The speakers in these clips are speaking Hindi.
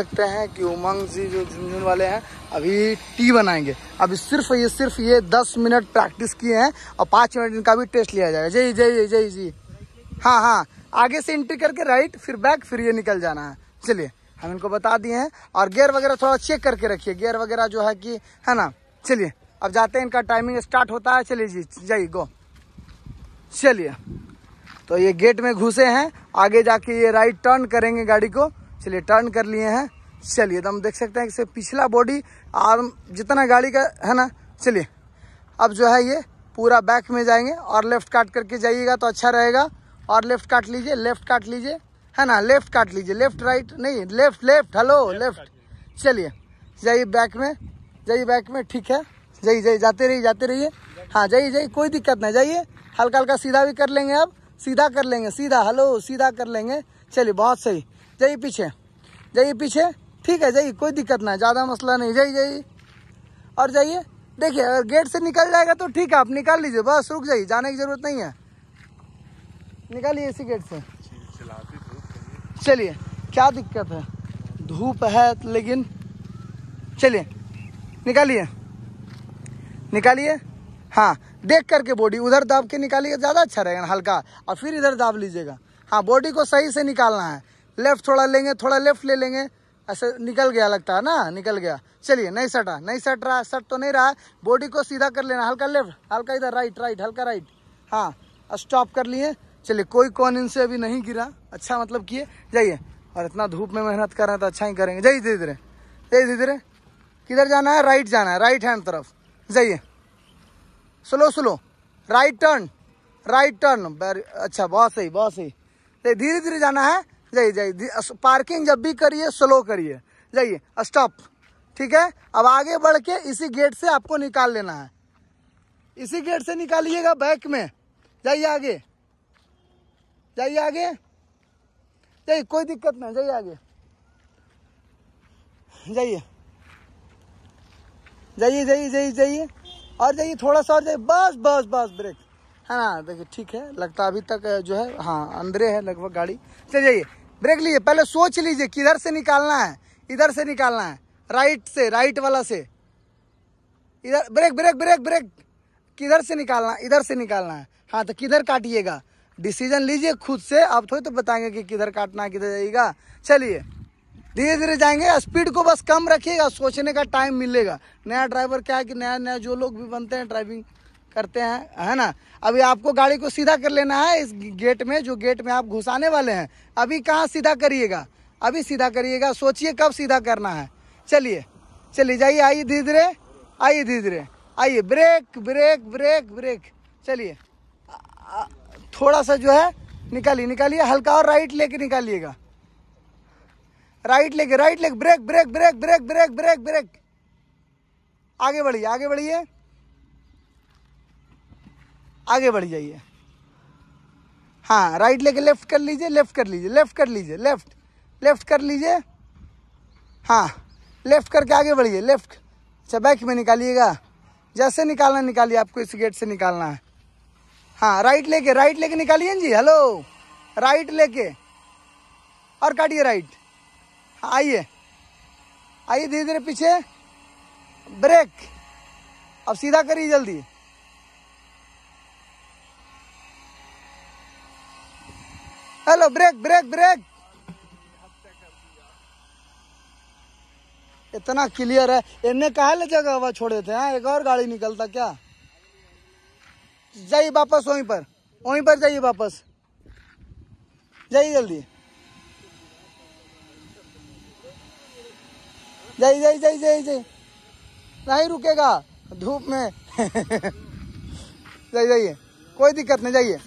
सकते हैं कि उमंग जी जो झुंझुन वाले हैं अभी टी बनाएंगे अभी सिर्फ ये सिर्फ ये दस मिनट प्रैक्टिस किए हैं और पाँच मिनट इनका भी टेस्ट लिया जाएगा जय जय जय जी हाँ हाँ आगे से एंट्री करके राइट फिर बैक फिर ये निकल जाना है चलिए हम इनको बता दिए हैं और गियर वगैरह थोड़ा चेक करके रखिए गियर वगैरह जो है कि है ना चलिए अब जाते हैं इनका टाइमिंग स्टार्ट होता है चलिए जी जय गो चलिए तो ये गेट में घुसे हैं आगे जाके ये राइट टर्न करेंगे गाड़ी को चलिए टर्न कर लिए हैं चलिए तो हम देख सकते हैं कि पिछला बॉडी आर्म जितना गाड़ी का है ना चलिए अब जो है ये पूरा बैक में जाएंगे और लेफ्ट काट करके जाइएगा तो अच्छा रहेगा और लेफ्ट काट लीजिए लेफ्ट काट लीजिए है ना लेफ्ट काट लीजिए लेफ्ट राइट नहीं लेफ्ट लेफ्ट हेलो लेफ्ट चलिए जाइए बैक में जाइए बैक में ठीक है जाइए जाइए जाते रहिए जाते रहिए हाँ जाइए जाइए कोई दिक्कत नहीं जाइए हल्का हल्का सीधा भी कर लेंगे अब सीधा कर लेंगे सीधा हेलो सीधा कर लेंगे चलिए बहुत सही जाइए पीछे जाइए पीछे ठीक है जाइए कोई दिक्कत ना ज़्यादा मसला नहीं जाइए जाइए और जाइए देखिए अगर गेट से निकल जाएगा तो ठीक है आप निकाल लीजिए बस रुक जाइए जाने की ज़रूरत नहीं है निकालिए इसी गेट से चलिए क्या दिक्कत है धूप है तो लेकिन चलिए निकालिए निकालिए हाँ देख करके बॉडी उधर दाब के निकालिएगा ज़्यादा अच्छा रहेगा हल्का और फिर इधर दाब लीजिएगा हाँ बॉडी को सही से निकालना है लेफ्ट थोड़ा लेंगे थोड़ा लेफ्ट ले लेंगे ऐसे निकल गया लगता है ना निकल गया चलिए नहीं सटा नहीं सट रहा सट तो नहीं रहा बॉडी को सीधा कर लेना हल्का लेफ्ट हल्का इधर राइट राइट हल्का राइट हाँ स्टॉप कर लिए चलिए कोई कौन इनसे अभी नहीं गिरा अच्छा मतलब किए जाइए और इतना धूप में मेहनत कर रहे हैं तो अच्छा ही करेंगे जाइए धीरे धीरे जाइए धीरे धीरे किधर जाना है राइट जाना है राइट हैंड तरफ जाइए slow slow right turn right turn अच्छा बहुत सही बहुत सही धीरे धीरे जाना है जाइए जाइए पार्किंग जब भी करिए स्लो करिए जाइए स्टॉप ठीक है अब आगे बढ़ के इसी गेट से आपको निकाल लेना है इसी गेट से निकालिएगा बैक में जाइए आगे जाइए आगे जाइए कोई दिक्कत नहीं जाइए आगे जाइए जाइए जाइए जाइए जाइए और जाइए थोड़ा सा और जाइए बस बस बस ब्रेक है हाँ, ना हाँ, देखिए ठीक है लगता अभी तक जो है हाँ अंदरे है लगभग गाड़ी चल जाइए ब्रेक लीजिए पहले सोच लीजिए किधर से निकालना है इधर से निकालना है राइट से राइट वाला से इधर ब्रेक ब्रेक ब्रेक ब्रेक किधर से निकालना इधर से निकालना है हाँ तो किधर काटिएगा डिसीजन लीजिए खुद से आप थोड़ी तो बताएंगे कि किधर काटना किधर जाइएगा चलिए धीरे धीरे जाएंगे स्पीड को बस कम रखिएगा सोचने का टाइम मिलेगा नया ड्राइवर क्या है कि नया नया जो लोग भी बनते हैं ड्राइविंग करते हैं है ना अभी आपको गाड़ी को सीधा कर लेना है इस गेट में जो गेट में आप घुसाने वाले हैं अभी कहाँ सीधा करिएगा अभी सीधा करिएगा सोचिए कब सीधा करना है चलिए चलिए जाइए आइए धीरे धीरे आइए धीरे धीरे आइए ब्रेक ब्रेक ब्रेक ब्रेक चलिए थोड़ा सा जो है निकालिए निकालिए हल्का और राइट लेके निकालिएगा राइट लेके राइट लेके brake brake brake brake brake brake brake आगे बढ़िए आगे बढ़िए आगे बढ़ जाइए हाँ राइट लेके लेफ्ट कर लीजिए लेफ्ट कर लीजिए लेफ्ट कर लीजिए लेफ्ट लेफ्ट कर लीजिए हाँ लेफ्ट करके आगे बढ़िए लेफ्ट अच्छा बैक में निकालिएगा जैसे निकालना निकालिए आपको इस गेट से निकालना है हाँ राइट लेके राइट लेके निकालिए जी हेलो राइट लेके और काटिए राइट हाँ आइए आइए धीरे धीरे पीछे ब्रेक अब सीधा करिए जल्दी हेलो ब्रेक ब्रेक ब्रेक इतना क्लियर है इन्हें कहा ले जगह हवा छोड़े थे हाँ एक और गाड़ी निकलता क्या जाइए वापस वहीं पर वहीं पर जाइए वापस जाइए जल्दी जाइए जाइए जाइए जाइए जाइए नहीं रुकेगा धूप में जाइए जाइए कोई दिक्कत नहीं जाइए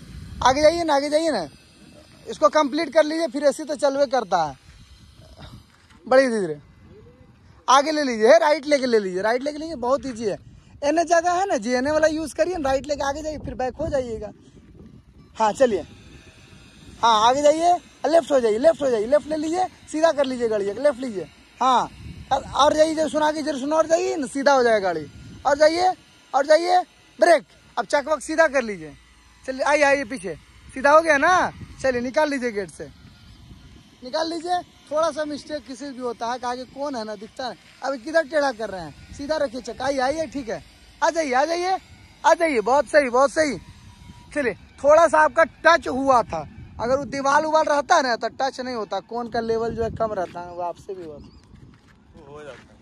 आगे जाइए ना आगे जाइए ना इसको कंप्लीट कर लीजिए फिर ऐसी तो चलवे करता है बड़ी धीरे आगे ले लीजिए राइट लेके ले लीजिए राइट लेके लीजिए बहुत ईजी है एन जगह है ना जी एन वाला यूज़ करिए राइट लेके आगे जाइए फिर बैक हो जाइएगा हाँ चलिए हाँ आगे जाइए लेफ्ट हो जाइए लेफ्ट हो जाइए लेफ्ट ले लीजिए सीधा कर लीजिए गाड़ी लेफ्ट लीजिए हाँ और जाइए जब सुना के जरूर सुना और जाइए ना सीधा हो जाएगा गाड़ी और जाइए और जाइए ब्रेक अब चकवक सीधा कर लीजिए चलिए आइए आइए पीछे सीधा हो गया ना चलिए निकाल लीजिए गेट से निकाल लीजिए थोड़ा सा मिस्टेक किसी भी होता है कहा कि कौन है ना दिखता है अब किधर टेढ़ा कर रहे हैं सीधा रखिए चकाई आइए ठीक है आ जाइए आ जाइए आ जाइए बहुत सही बहुत सही चलिए थोड़ा सा आपका टच हुआ था अगर वो दीवार उबाल रहता है ना तो टच नहीं होता कौन का लेवल जो है कम रहता है वो आपसे भी हो जाता है